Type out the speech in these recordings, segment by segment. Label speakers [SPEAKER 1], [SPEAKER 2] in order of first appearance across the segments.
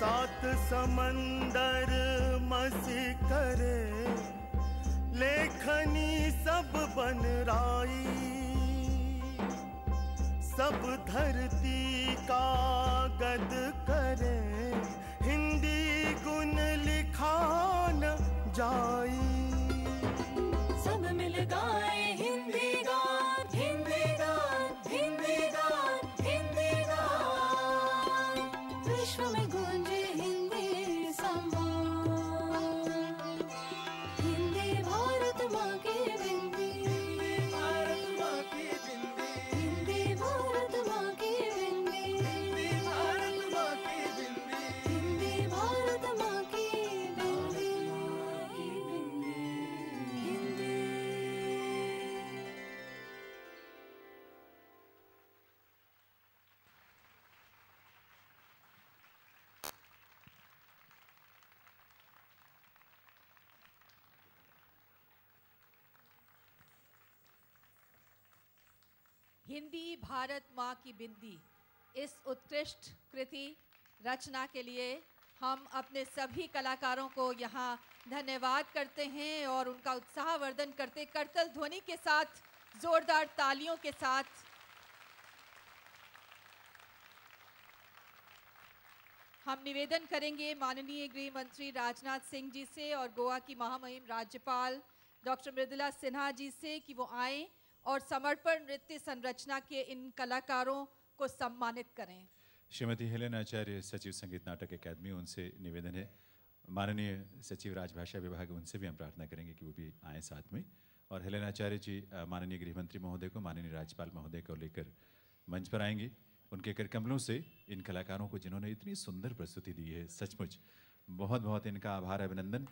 [SPEAKER 1] सात
[SPEAKER 2] समंदर मसी करे लेखनी सब बन राई सब धरती का गद करे हिंदी गुण लिखान जाई
[SPEAKER 1] सब मिल गा
[SPEAKER 3] हिंदी भारत माँ की बिंदी इस उत्कृष्ट कृति रचना के लिए हम अपने सभी कलाकारों को यहाँ धन्यवाद करते हैं और उनका उत्साह वर्धन करते करतल ध्वनि के साथ जोरदार तालियों के साथ हम निवेदन करेंगे माननीय गृह मंत्री राजनाथ सिंह जी से और गोवा की महामहिम राज्यपाल डॉक्टर मृदुला सिन्हा जी से कि वो आएँ और समर्पण नृत्य संरचना के इन कलाकारों को सम्मानित करें
[SPEAKER 2] श्रीमती हेलेन आचार्य सचिव संगीत नाटक अकादमी उनसे निवेदन है माननीय सचिव राजभाषा विभाग उनसे भी हम प्रार्थना करेंगे कि वो भी आए साथ में और हेलेन आचार्य जी माननीय गृहमंत्री महोदय को माननीय राज्यपाल महोदय को लेकर मंच पर आएंगे उनके करकमलों से इन कलाकारों को जिन्होंने इतनी सुंदर प्रस्तुति दी है सचमुच बहुत बहुत इनका आभार अभिनंदन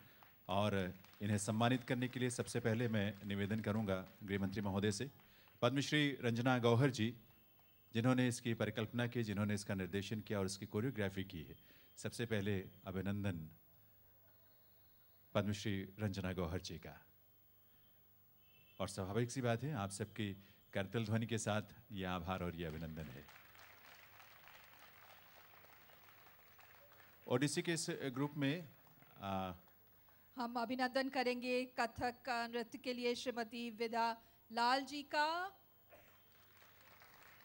[SPEAKER 2] और इन्हें सम्मानित करने के लिए सबसे पहले मैं निवेदन करूंगा गृह मंत्री महोदय से पद्मश्री रंजना गौहर जी जिन्होंने इसकी परिकल्पना की जिन्होंने इसका निर्देशन किया और इसकी कोरियोग्राफी की है सबसे पहले अभिनंदन पद्मश्री रंजना गौहर जी का और स्वाभाविक सी बात है आप सबकी करतल ध्वनि के साथ ये आभार और ये अभिनंदन है ओडिसी के इस ग्रुप में आ,
[SPEAKER 3] हम अभिनंदन करेंगे कथक का नृत्य के लिए श्रीमती विदा लाल जी का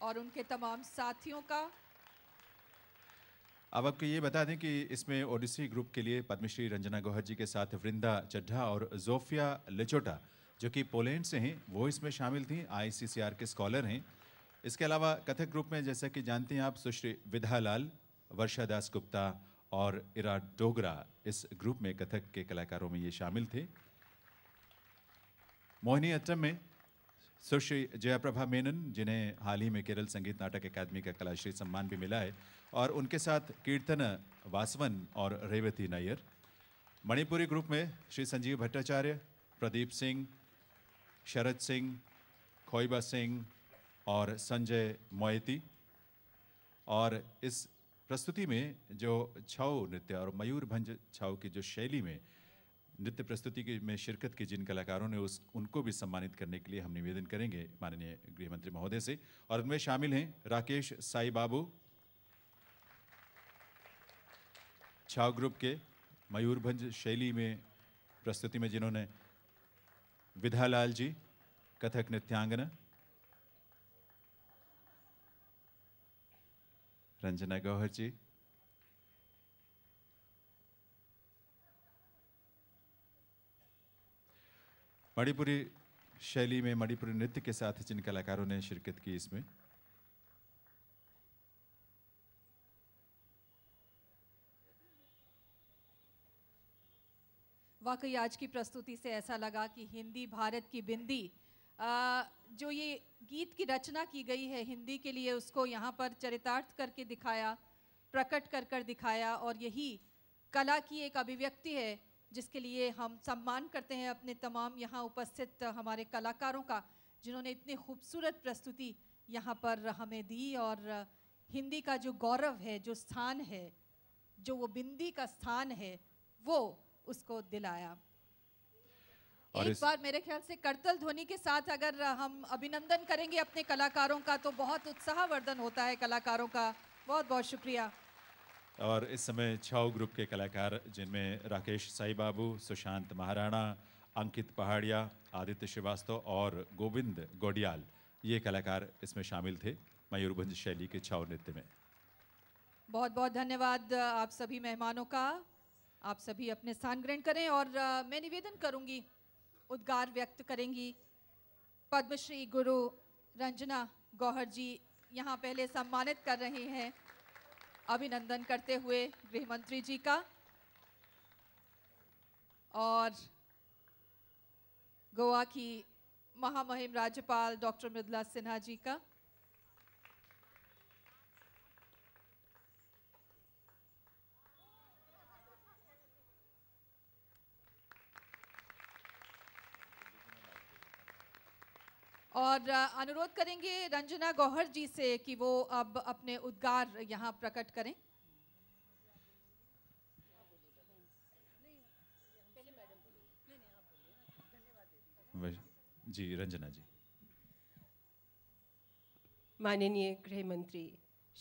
[SPEAKER 3] और उनके तमाम साथियों का
[SPEAKER 2] अब आपको ये बता दें कि इसमें ओडिसी ग्रुप के लिए पद्मश्री रंजना गौहर जी के साथ वृंदा चड्ढा और जोफिया लिचोटा जो कि पोलैंड से हैं वो इसमें शामिल थी आईसीसीआर के स्कॉलर हैं इसके अलावा कथक ग्रुप में जैसा कि जानते हैं आप सुश्री विधा लाल वर्षा दास गुप्ता और इरा डोगरा इस ग्रुप में कथक के कलाकारों में ये शामिल थे मोहिनी अट्टम में सुश्री जयाप्रभा मेनन जिन्हें हाल ही में केरल संगीत नाटक अकादमी का कलाश्री सम्मान भी मिला है और उनके साथ कीर्तन वासवन और रेवती नायर मणिपुरी ग्रुप में श्री संजीव भट्टाचार्य प्रदीप सिंह शरद सिंह खोइबा सिंह और संजय मोयती और इस प्रस्तुति में जो छाओ नृत्य और मयूरभंज छाओ की जो शैली में नृत्य प्रस्तुति के में शिरकत की जिन कलाकारों ने उस उनको भी सम्मानित करने के लिए हम निवेदन करेंगे माननीय गृहमंत्री महोदय से और उनमें शामिल हैं राकेश साई बाबू छाव ग्रुप के मयूरभंज शैली में प्रस्तुति में जिन्होंने विधालाल जी कथक नृत्यांगना रंजना गौहर जी मणिपुरी शैली में मणिपुरी नृत्य के साथ जिन कलाकारों ने शिरकत की इसमें
[SPEAKER 3] वाकई आज की प्रस्तुति से ऐसा लगा कि हिंदी भारत की बिंदी जो ये गीत की रचना की गई है हिंदी के लिए उसको यहाँ पर चरितार्थ करके दिखाया प्रकट कर कर दिखाया और यही कला की एक अभिव्यक्ति है जिसके लिए हम सम्मान करते हैं अपने तमाम यहाँ उपस्थित हमारे कलाकारों का जिन्होंने इतनी खूबसूरत प्रस्तुति यहाँ पर हमें दी और हिंदी का जो गौरव है जो स्थान है जो वो बिंदी का स्थान है वो उसको दिलाया और एक बार मेरे ख्याल से करतल ध्वनि के साथ अगर हम अभिनंदन करेंगे अपने कलाकारों का तो बहुत उत्साहवर्धन होता है कलाकारों का बहुत बहुत शुक्रिया
[SPEAKER 2] और इस समय छाओ ग्रुप के कलाकार जिनमें राकेश साई बाबू सुशांत महाराणा अंकित पहाड़िया आदित्य श्रीवास्तव और गोविंद गोडियाल ये कलाकार इसमें शामिल थे मयूरभंज शैली के छाओ नृत्य में
[SPEAKER 3] बहुत बहुत धन्यवाद आप सभी मेहमानों का आप सभी अपने स्थान ग्रहण करें और मैं निवेदन करूंगी उद्गार व्यक्त करेंगी पद्मश्री गुरु रंजना गौहर जी यहाँ पहले सम्मानित कर रहे हैं अभिनंदन करते हुए गृह मंत्री जी का और गोवा की महामहिम राज्यपाल डॉक्टर मृदला सिन्हा जी का और अनुरोध करेंगे रंजना गौहर जी से कि वो अब अपने उद्गार यहाँ प्रकट करें
[SPEAKER 2] जी रंजना जी
[SPEAKER 1] माननीय गृह मंत्री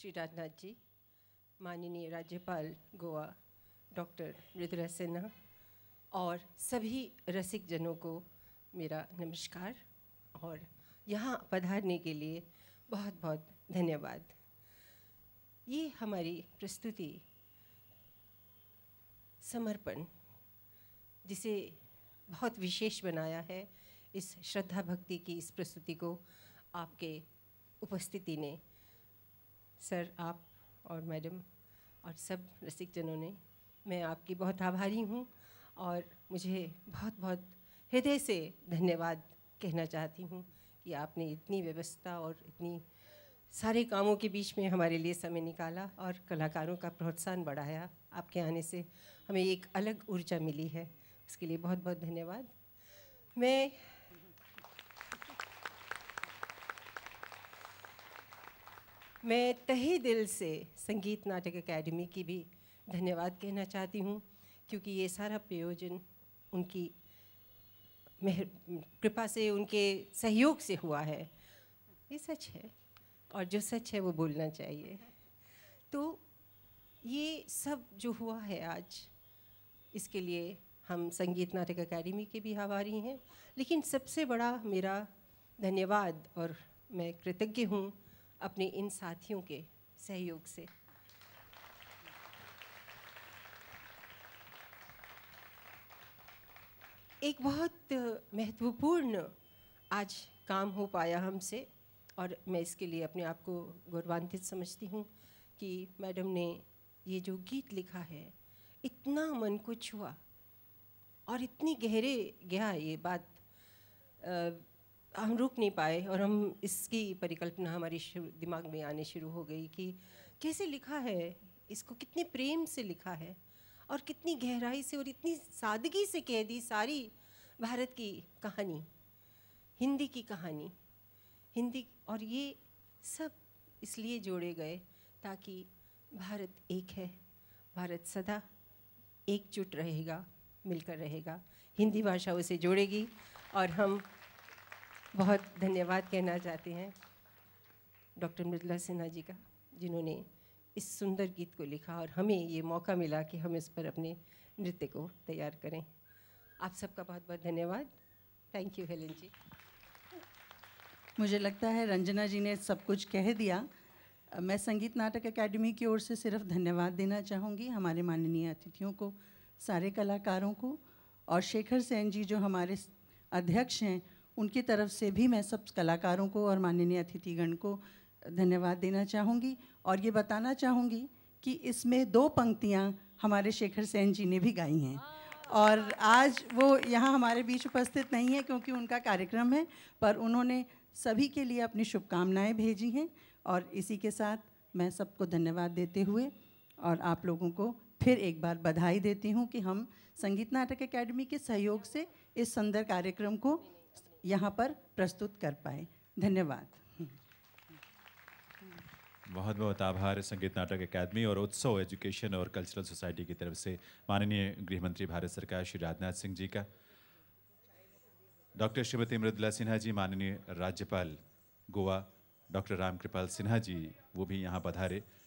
[SPEAKER 1] श्री राजनाथ जी माननीय राज्यपाल गोवा डॉक्टर मृदुरा सिन्हा और सभी रसिक जनों को मेरा नमस्कार और यहाँ पधारने के लिए बहुत बहुत धन्यवाद ये हमारी प्रस्तुति समर्पण जिसे बहुत विशेष बनाया है इस श्रद्धा भक्ति की इस प्रस्तुति को आपके उपस्थिति ने सर आप और मैडम और सब रसिक जनों ने मैं आपकी बहुत आभारी हूँ और मुझे बहुत बहुत हृदय से धन्यवाद कहना चाहती हूँ कि आपने इतनी व्यवस्था और इतनी सारे कामों के बीच में हमारे लिए समय निकाला और कलाकारों का प्रोत्साहन बढ़ाया आपके आने से हमें एक अलग ऊर्जा मिली है उसके लिए बहुत बहुत धन्यवाद मैं मैं तहे दिल से संगीत नाटक एकेडमी की भी धन्यवाद कहना चाहती हूँ क्योंकि ये सारा प्रयोजन उनकी मेहर कृपा से उनके सहयोग से हुआ है ये सच है और जो सच है वो बोलना चाहिए तो ये सब जो हुआ है आज इसके लिए हम संगीत नाटक अकेडमी के भी आभारी हैं लेकिन सबसे बड़ा मेरा धन्यवाद और मैं कृतज्ञ हूँ अपने इन साथियों के सहयोग से एक बहुत महत्वपूर्ण आज काम हो पाया हमसे और मैं इसके लिए अपने आप को गौरवान्वित समझती हूँ कि मैडम ने ये जो गीत लिखा है इतना मन को छुआ और इतनी गहरे गया ये बात आ, हम रुक नहीं पाए और हम इसकी परिकल्पना हमारे दिमाग में आने शुरू हो गई कि कैसे लिखा है इसको कितने प्रेम से लिखा है और कितनी गहराई से और इतनी सादगी से कह दी सारी भारत की कहानी हिंदी की कहानी हिंदी और ये सब इसलिए जोड़े गए ताकि भारत एक है भारत सदा एकजुट रहेगा मिलकर रहेगा हिंदी भाषा उसे जोड़ेगी और हम बहुत धन्यवाद कहना चाहते हैं डॉक्टर मृदुला सिन्हा जी का जिन्होंने इस सुंदर गीत को लिखा और हमें ये मौका मिला कि हम इस पर अपने नृत्य को तैयार करें आप सबका बहुत बहुत धन्यवाद थैंक यू हेलन जी मुझे लगता है रंजना जी ने सब कुछ कह दिया मैं संगीत नाटक एकेडमी की ओर से सिर्फ धन्यवाद देना चाहूँगी हमारे माननीय अतिथियों को सारे कलाकारों को और शेखर सेन जी जो हमारे अध्यक्ष हैं उनकी तरफ से भी मैं सब कलाकारों को और माननीय अतिथिगण को धन्यवाद देना चाहूँगी और ये बताना चाहूँगी कि इसमें दो पंक्तियाँ हमारे शेखर सेन जी ने भी गाई हैं और आज वो यहाँ हमारे बीच उपस्थित नहीं है क्योंकि उनका कार्यक्रम है पर उन्होंने सभी के लिए अपनी शुभकामनाएं भेजी हैं और इसी के साथ मैं सबको धन्यवाद देते हुए और आप लोगों को फिर एक बार बधाई देती हूँ कि हम संगीत नाटक एकेडमी के सहयोग से इस सुंदर कार्यक्रम को यहाँ पर प्रस्तुत कर पाए धन्यवाद
[SPEAKER 2] बहुत बहुत आभार संगीत नाटक अकादमी और उत्सव एजुकेशन और कल्चरल सोसाइटी की तरफ से माननीय गृह मंत्री भारत सरकार श्री राजनाथ सिंह जी का डॉक्टर श्रीमती मृदुला सिन्हा जी माननीय राज्यपाल गोवा डॉक्टर रामकृपाल सिन्हा जी वो भी यहाँ पधारे